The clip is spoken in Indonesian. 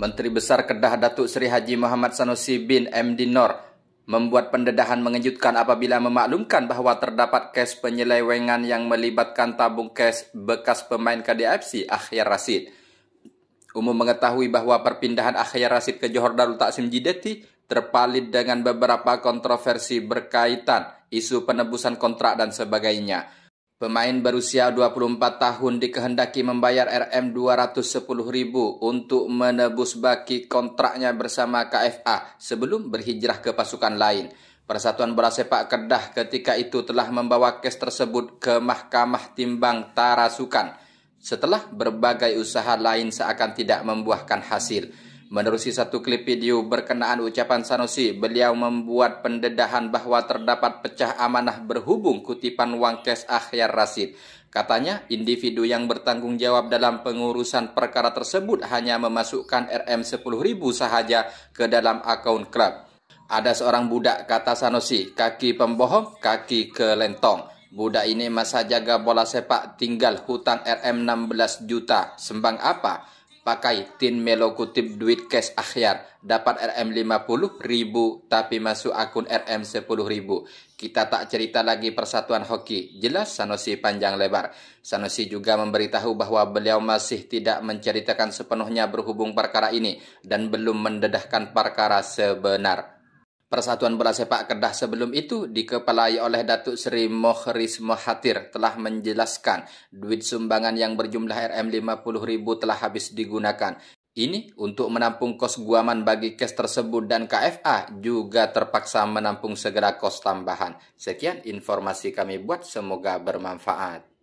Menteri Besar Kedah Datuk Seri Haji Muhammad Sanusi bin M. Dinor membuat pendedahan mengejutkan apabila memaklumkan bahawa terdapat kes penyelewengan yang melibatkan tabung kes bekas pemain KDFC Akhir Rasid. Umum mengetahui bahawa perpindahan Akhir Rasid ke Johor Darul Taksim Jideti terpalit dengan beberapa kontroversi berkaitan isu penebusan kontrak dan sebagainya. Pemain berusia 24 tahun dikehendaki membayar RM 210000 untuk menebus baki kontraknya bersama KFA sebelum berhijrah ke pasukan lain. Persatuan Bola Sepak Kedah ketika itu telah membawa kes tersebut ke Mahkamah Timbang Tarasukan setelah berbagai usaha lain seakan tidak membuahkan hasil. Menerusi satu klip video berkenaan ucapan Sanusi, beliau membuat pendedahan bahwa terdapat pecah amanah berhubung kutipan Wangkes Akhyar Rasid. Katanya, individu yang bertanggung jawab dalam pengurusan perkara tersebut hanya memasukkan RM10.000 sahaja ke dalam akun klub. Ada seorang budak, kata Sanusi, kaki pembohong, kaki kelentong. Budak ini masa jaga bola sepak tinggal hutang RM 16 juta. Sembang apa? pakai tin melo kutip duit cash akhir dapat RM 50 ribu tapi masuk akun RM 10 ribu kita tak cerita lagi persatuan hoki jelas Sanusi panjang lebar Sanusi juga memberitahu bahwa beliau masih tidak menceritakan sepenuhnya berhubung perkara ini dan belum mendedahkan perkara sebenar Persatuan Bola Sepak Kedah sebelum itu dikepalai oleh Datuk Seri Mohris Mohatir telah menjelaskan duit sumbangan yang berjumlah RM50.000 telah habis digunakan. Ini untuk menampung kos guaman bagi kes tersebut dan KFA juga terpaksa menampung segera kos tambahan. Sekian informasi kami buat, semoga bermanfaat.